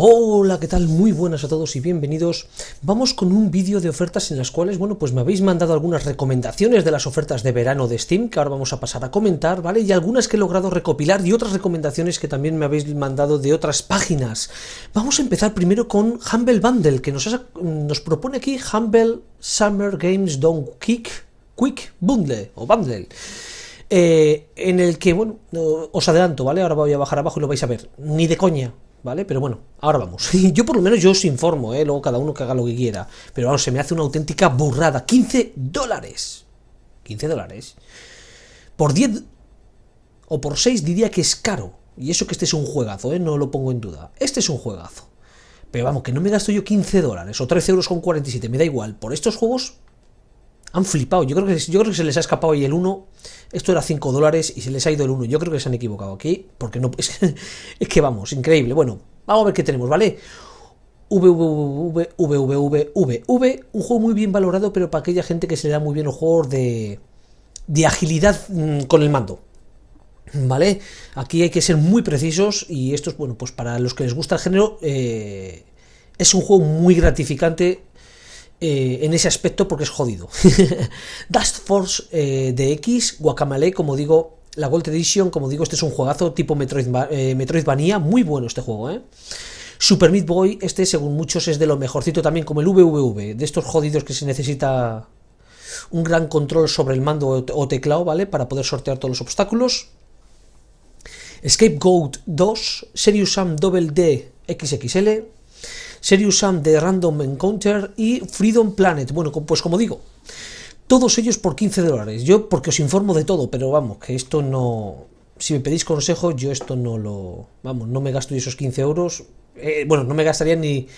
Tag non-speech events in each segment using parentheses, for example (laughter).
Hola, ¿qué tal? Muy buenas a todos y bienvenidos. Vamos con un vídeo de ofertas en las cuales, bueno, pues me habéis mandado algunas recomendaciones de las ofertas de verano de Steam, que ahora vamos a pasar a comentar, ¿vale? Y algunas que he logrado recopilar y otras recomendaciones que también me habéis mandado de otras páginas. Vamos a empezar primero con Humble Bundle, que nos, propone aquí Humble Summer Games Don't Kick Quick Bundle o Bundle. Eh, en el que, bueno, os adelanto, ¿vale? Ahora voy a bajar abajo y lo vais a ver. Ni de coña ¿vale? Pero bueno, ahora vamos. (laughs) yo por lo menos yo os informo, ¿eh? Luego cada uno que haga lo que quiera. Pero vamos, se me hace una auténtica burrada. 15 dólares. 15 dólares. Por 10 o por 6 diría que es caro. Y eso que este es un juegazo, ¿eh? No lo pongo en duda. Este es un juegazo. Pero vamos, que no me gasto yo 15 dólares o 13 euros con 47, me da igual. Por estos juegos han flipado. Yo creo, que, yo creo que se les ha escapado ahí el 1. Esto era 5 dólares y se les ha ido el 1. Yo creo que se han equivocado aquí. Porque no. Es, es que vamos, increíble. Bueno, vamos a ver qué tenemos, ¿vale? V, V, un juego muy bien valorado, pero para aquella gente que se le da muy bien los juegos de, de agilidad con el mando. ¿Vale? Aquí hay que ser muy precisos y esto es, bueno, pues para los que les gusta el género, es un juego muy gratificante eh, en ese aspecto porque es jodido. (laughs) Dust Force eh, de X, Guacamole, como digo, la Gold Edition, como digo, este es un juegazo tipo Metroid, eh, Metroidvania, muy bueno este juego, Super Meat Boy, este según muchos es de lo mejorcito también, como el VVV, de estos jodidos que se necesita un gran control sobre el mando o teclado, ¿vale? Para poder sortear todos los obstáculos. Scapegoat 2, Serious Sam Double D XXL, Serious Sam de Random Encounter y Freedom Planet. Bueno, pues como digo, todos ellos por 15 dólares. Yo porque os informo de todo, pero vamos, que esto no... Si me pedís consejo, yo esto no lo... Vamos, no me gasto esos 15 euros. Eh, bueno, no me gastaría ni,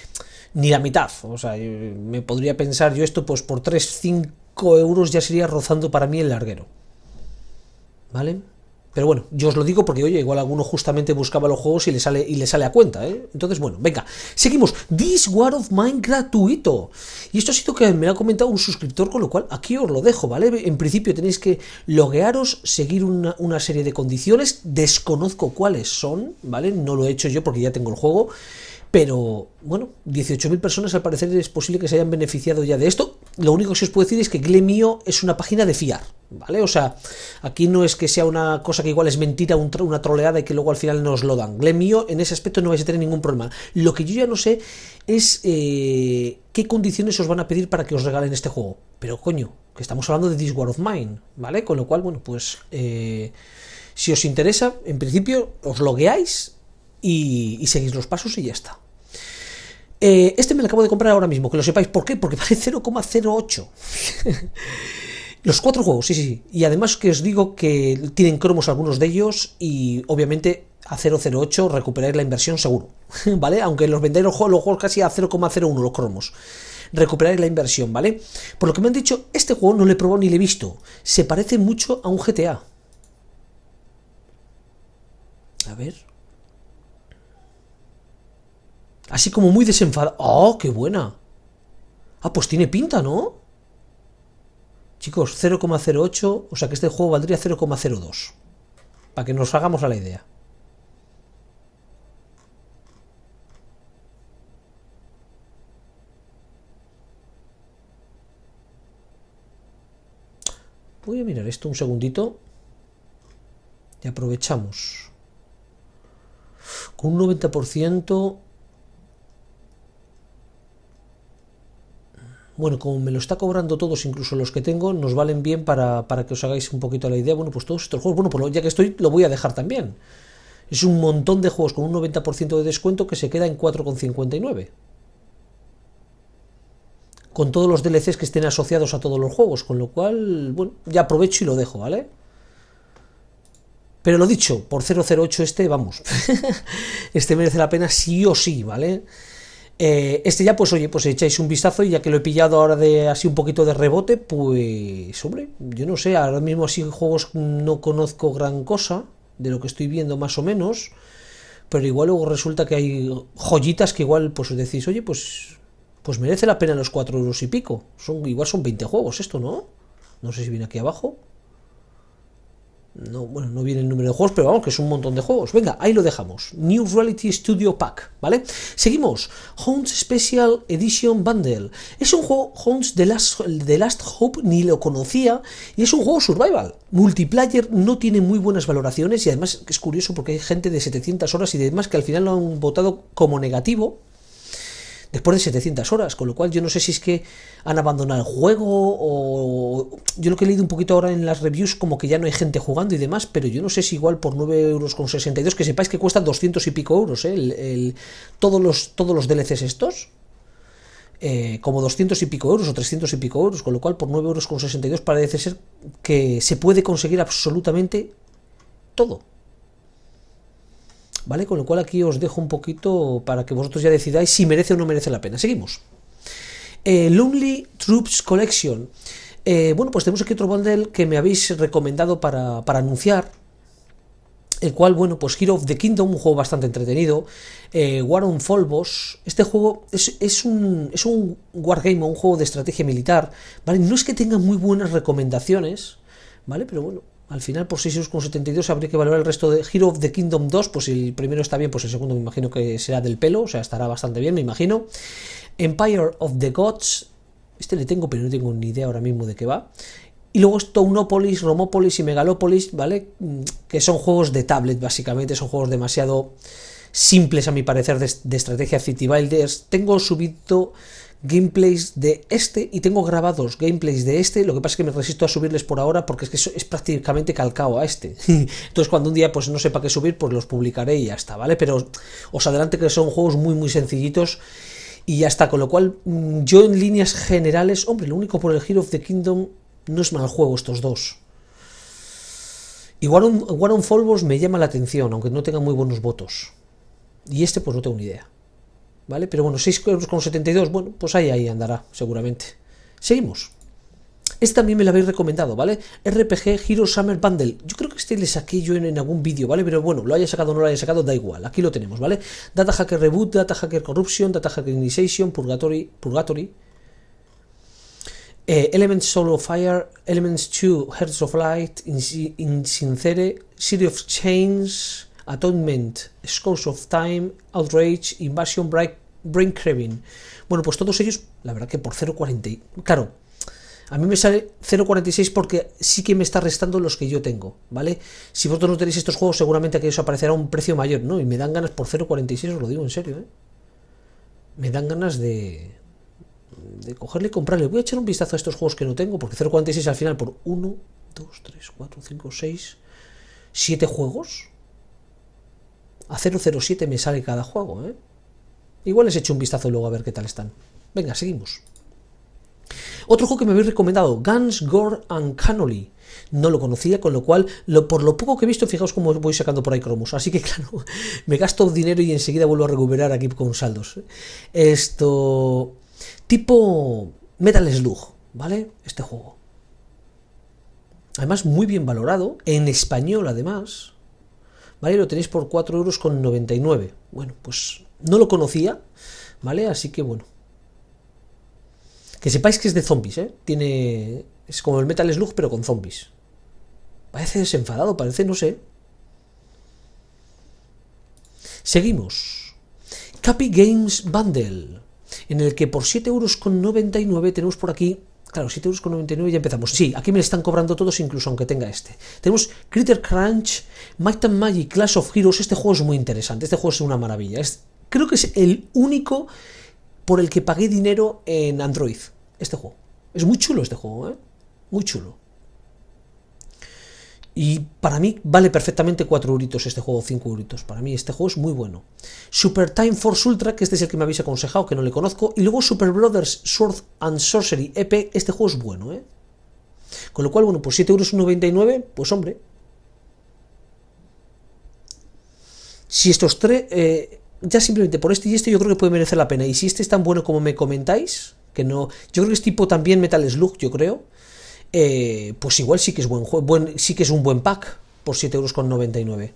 ni la mitad. O sea, me podría pensar yo esto, pues por 3, 5 euros ya sería rozando para mí el larguero. ¿Vale? Pero bueno, yo os lo digo porque, oye, igual alguno justamente buscaba los juegos y le sale, y le sale a cuenta, ¿eh? Entonces, bueno, venga, seguimos. This War of Mine gratuito. Y esto ha sido que me ha comentado un suscriptor, con lo cual aquí os lo dejo, ¿vale? En principio tenéis que loguearos, seguir una, una serie de condiciones. Desconozco cuáles son, ¿vale? No lo he hecho yo porque ya tengo el juego. Pero, bueno, 18.000 personas al parecer es posible que se hayan beneficiado ya de esto lo único que os puedo decir es que Glemio es una página de fiar, ¿vale? O sea, aquí no es que sea una cosa que igual es mentira, una troleada y que luego al final nos lo dan. Glemio, en ese aspecto no vais a tener ningún problema. Lo que yo ya no sé es eh, qué condiciones os van a pedir para que os regalen este juego. Pero coño, que estamos hablando de This War of Mine, ¿vale? Con lo cual, bueno, pues eh, si os interesa, en principio os logueáis y, y seguís los pasos y ya está. Eh, este me lo acabo de comprar ahora mismo, que lo sepáis. ¿Por qué? Porque vale 0,08. (laughs) (laughs) Los cuatro juegos, sí, sí, Y además que os digo que tienen cromos algunos de ellos y obviamente a 008 recuperáis la inversión seguro, (laughs) ¿vale? Aunque los vendáis los juegos, casi a 0,01 los cromos. Recuperáis la inversión, ¿vale? Por lo que me han dicho, este juego no lo he probado ni le he visto. Se parece mucho a un GTA. A ver. Así como muy desenfadado. ¡Oh, qué buena! Ah, pues tiene pinta, ¿no? Chicos, 0,08, o sea que este juego valdría 0,02. Para que nos hagamos a la idea. Voy a mirar esto un segundito. Y aprovechamos. Con un 90%... bueno, como me lo está cobrando todos, incluso los que tengo, nos valen bien para, que os hagáis un poquito la idea. Bueno, pues todos estos juegos, bueno, pues ya que estoy, lo voy a dejar también. Es un montón de juegos con un 90% de descuento que se queda en 4,59. Con todos los DLCs que estén asociados a todos los juegos, con lo cual, bueno, ya aprovecho y lo dejo, ¿vale? Pero lo dicho, por 008 este, vamos, (laughs) este merece la pena sí o sí, ¿vale? Eh, este ya, pues oye, pues echáis un vistazo y ya que lo he pillado ahora de así un poquito de rebote, pues hombre, yo no sé, ahora mismo así juegos no conozco gran cosa de lo que estoy viendo más o menos, pero igual luego resulta que hay joyitas que igual pues decís, oye, pues pues merece la pena los 4 euros y pico. Son, igual son 20 juegos esto, ¿no? No sé si viene aquí abajo. No, bueno, no viene el número de juegos, pero vamos, que es un montón de juegos. Venga, ahí lo dejamos. New Reality Studio Pack, ¿vale? Seguimos. Hounds Special Edition Bundle. Es un juego, Hounds de Last, The Last Hope, ni lo conocía, y es un juego survival. Multiplayer no tiene muy buenas valoraciones, y además es curioso porque hay gente de 700 horas y demás que al final lo han votado como negativo, después de 700 horas, con lo cual yo no sé si es que han abandonado el juego o yo lo que he leído un poquito ahora en las reviews como que ya no hay gente jugando y demás, pero yo no sé si igual por 9,62 euros, que sepáis que cuesta 200 y pico euros, ¿eh? el, todos, los, todos los DLCs estos. Eh, como 200 y pico euros o 300 y pico euros, con lo cual por 9,62 euros parece ser que se puede conseguir absolutamente todo. ¿Vale? Con lo cual aquí os dejo un poquito para que vosotros ya decidáis si merece o no merece la pena. Seguimos. Eh, Lonely Troops Collection. Eh, bueno, pues tenemos aquí otro bundle que me habéis recomendado para, anunciar el cual, bueno, pues Hero of the Kingdom, un juego bastante entretenido, eh, War on Folbos, este juego es, es, un, es un wargame, un juego de estrategia militar, ¿vale? No es que tenga muy buenas recomendaciones, ¿vale? Pero bueno, al final, por 6.72 habría que valorar el resto de Hero of the Kingdom 2. Pues el primero está bien, pues el segundo me imagino que será del pelo, o sea, estará bastante bien, me imagino. Empire of the Gods, este le tengo, pero no tengo ni idea ahora mismo de qué va. Y luego es Romopolis Romopolis y Megalopolis, ¿vale? Mm, que son juegos de tablet, básicamente, son juegos demasiado simples, a mi parecer, de, estrategia City Builders. Tengo subido gameplays de este y tengo grabados gameplays de este, lo que pasa es que me resisto a subirles por ahora porque es que es prácticamente calcado a este. (laughs) Entonces cuando un día pues no sepa qué subir, pues los publicaré y ya está, ¿vale? Pero os adelante que son juegos muy muy sencillitos y ya está, con lo cual mm, yo en líneas generales, hombre, lo único por el Hero of the Kingdom no es mal juego estos dos. Y War on, me llama la atención, aunque no tenga muy buenos votos. Y este pues no tengo ni idea. ¿vale? Pero bueno, 6,72, bueno, pues ahí, ahí andará, seguramente. Seguimos. Este también me lo habéis recomendado, ¿vale? RPG Hero Summer Bundle. Yo creo que este le saqué yo en, algún vídeo, ¿vale? Pero bueno, lo haya sacado o no lo haya sacado, da igual. Aquí lo tenemos, ¿vale? Data Hacker Reboot, Data Hacker Corruption, Data Hacker Initiation, Purgatory, Purgatory. Eh, Elements Solo Fire, Elements 2, Hearts of Light, Insincere, City of Chains, Atonement, Scores of Time, Outrage, Invasion, Brain Craving. Bueno, pues todos ellos, la verdad que por 0,40. Claro, a mí me sale 0,46 porque sí que me está restando los que yo tengo, ¿vale? Si vosotros no tenéis estos juegos, seguramente aquellos aparecerá un precio mayor, ¿no? Y me dan ganas por 0,46, os lo digo en serio, ¿eh? Me dan ganas de, de cogerle y comprarle. Voy a echar un vistazo a estos juegos que no tengo, porque 0,46 al final por 1, 2, 3, 4, 5, 6, 7 juegos. A 007 me sale cada juego, ¿eh? Igual les echo un vistazo luego a ver qué tal están. Venga, seguimos. Otro juego que me habéis recomendado, Guns, Gore and Cannoli. No lo conocía, con lo cual, por lo poco que he visto, fijaos cómo voy sacando por ahí cromos. Así que, (laughs) claro, me gasto dinero y enseguida vuelvo a recuperar aquí con saldos. Esto. Tipo Metal Slug, ¿vale? Este juego. Además, muy bien valorado, en español, además. ¿vale? Lo tenéis por 4,99 euros con 99. Bueno, pues no lo conocía, ¿vale? Así que bueno. Que sepáis que es de zombies, ¿eh? Tiene... Es como el Metal Slug, pero con zombies. Parece desenfadado, parece, no sé. Seguimos. Capi Games Bundle, en el que por 7,99 euros tenemos por aquí Claro, 7,99 euros ya empezamos. Sí, aquí me están cobrando todos, incluso aunque tenga este. Tenemos Critter Crunch, Might and Magic, Clash of Heroes. Este juego es muy interesante, este juego es una maravilla. Es, creo que es el único por el que pagué dinero en Android, este juego. Es muy chulo este juego, ¿eh? Muy chulo. Y para mí vale perfectamente 4 euritos este juego, 5 euritos. Para mí este juego es muy bueno. Super Time Force Ultra, que este es el que me habéis aconsejado, que no le conozco. Y luego Super Brothers Sword and Sorcery EP, este juego es bueno, ¿eh? Con lo cual, bueno, pues 7,99 euros, pues hombre. Si estos tres, eh, ya simplemente por este y este yo creo que puede merecer la pena. Y si este es tan bueno como me comentáis, que no... Yo creo que es tipo también Metal Slug, yo creo. Eh, pues igual sí que, es buen, sí que es un buen pack por 7,99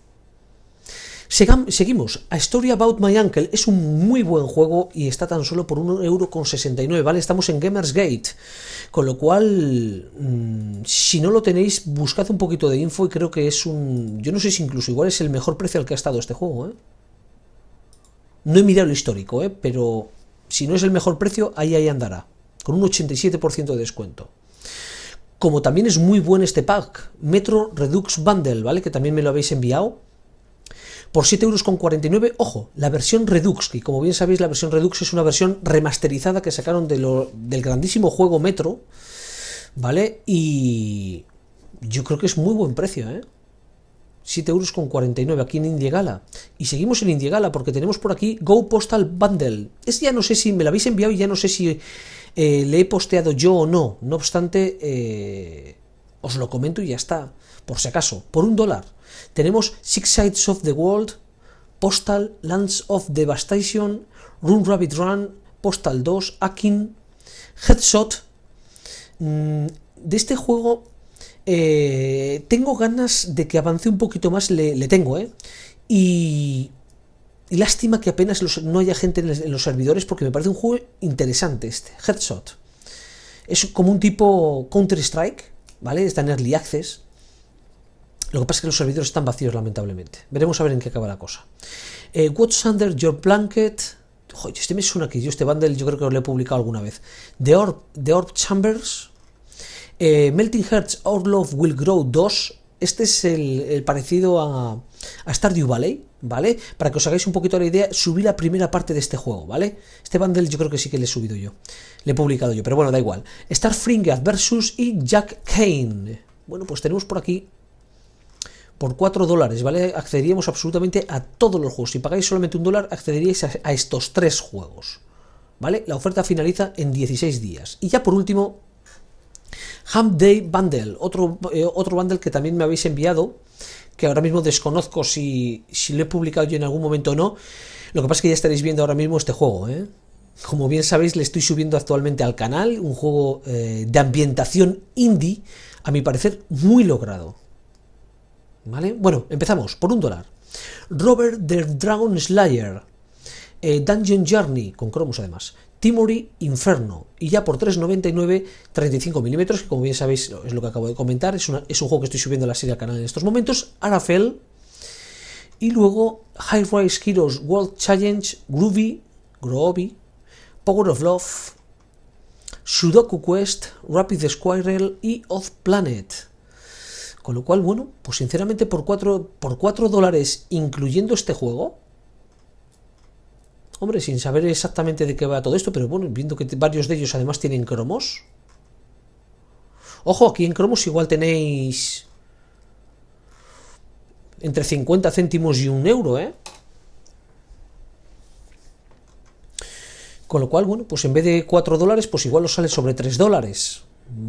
euros. seguimos. A Story About My Uncle es un muy buen juego y está tan solo por 1,69€, ¿vale? Estamos en Gamers Gate Con lo cual, mm, si no lo tenéis, buscad un poquito de info y creo que es un... Yo no sé si incluso igual es el mejor precio al que ha estado este juego, ¿eh? No he mirado lo histórico, ¿eh? Pero si no es el mejor precio, ahí ahí andará. Con un 87% de descuento como también es muy buen este pack, Metro Redux Bundle, ¿vale? Que también me lo habéis enviado. Por 7,49 euros, ojo, la versión Redux, que como bien sabéis, la versión Redux es una versión remasterizada que sacaron del grandísimo juego Metro, ¿vale? Y yo creo que es muy buen precio, ¿eh? 7 euros con 49 aquí en Indiegala. Y seguimos en Indiegala porque tenemos por aquí Go Postal Bundle. Es ya no sé si me lo habéis enviado y ya no sé si eh, le he posteado yo o no. No obstante, eh, os lo comento y ya está. Por si acaso, por un dólar. Tenemos Six Sides of the World, Postal, Lands of Devastation, Run Rabbit Run, Postal 2, Akin, Headshot. Mm, de este juego eh, tengo ganas de que avance un poquito más, le, tengo, ¿eh? Y, lástima que apenas no haya gente en, los servidores porque me parece un juego interesante este, Headshot. Es como un tipo Counter-Strike, ¿vale? Está en Early Access. Lo que pasa es que los servidores están vacíos, lamentablemente. Veremos a ver en qué acaba la cosa. Eh, What's Under Your Blanket... Joder, este me suena que yo este bundle yo creo que lo he publicado alguna vez. The Orb Chambers... Eh, Melting Hearts Our Love Will Grow 2. Este es el, parecido a, a, Stardew Valley, ¿vale? Para que os hagáis un poquito la idea, subí la primera parte de este juego, ¿vale? Este bundle yo creo que sí que le he subido yo. Le he publicado yo, pero bueno, da igual. Star Fringe versus y Jack Kane. Bueno, pues tenemos por aquí por 4 dólares, ¿vale? Accederíamos absolutamente a todos los juegos. Si pagáis solamente un dólar, accederíais a, estos tres juegos, ¿vale? La oferta finaliza en 16 días. Y ya por último, Hamday Day Bundle, otro, eh, otro bundle que también me habéis enviado, que ahora mismo desconozco si, si lo he publicado yo en algún momento o no. Lo que pasa es que ya estaréis viendo ahora mismo este juego. ¿eh? Como bien sabéis, le estoy subiendo actualmente al canal un juego eh, de ambientación indie, a mi parecer muy logrado. ¿Vale? Bueno, empezamos por un dólar. Robert the Dragon Slayer, Dungeon Journey, con cromos además, Timori Inferno. Y ya por 3,99, 35 milímetros, que como bien sabéis es lo que acabo de comentar, es, es un juego que estoy subiendo a la serie al canal en estos momentos, Arafel. Y luego High Rise Heroes World Challenge, Groovy, Groovy, Power of Love, Sudoku Quest, Rapid Squirrel y Off Planet. Con lo cual, bueno, pues sinceramente por 4, por 4 dólares, incluyendo este juego, hombre, sin saber exactamente de qué va todo esto, pero bueno, viendo que varios de ellos además tienen cromos. Ojo, aquí en cromos igual tenéis entre 50 céntimos y un euro, ¿eh? Con lo cual, bueno, pues en vez de 4 dólares, pues igual os sale sobre 3 dólares.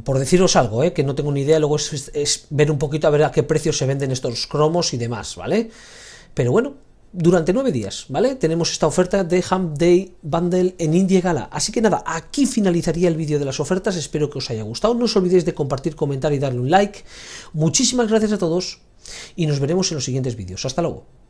Por deciros algo, ¿eh? que no tengo ni idea, luego es, ver un poquito a ver a qué precio se venden estos cromos y demás, ¿vale? Pero bueno, durante nueve días, ¿vale? Tenemos esta oferta de Hump Day Bundle en India Gala. Así que nada, aquí finalizaría el vídeo de las ofertas. Espero que os haya gustado. No os olvidéis de compartir, comentar y darle un like. Muchísimas gracias a todos y nos veremos en los siguientes vídeos. Hasta luego.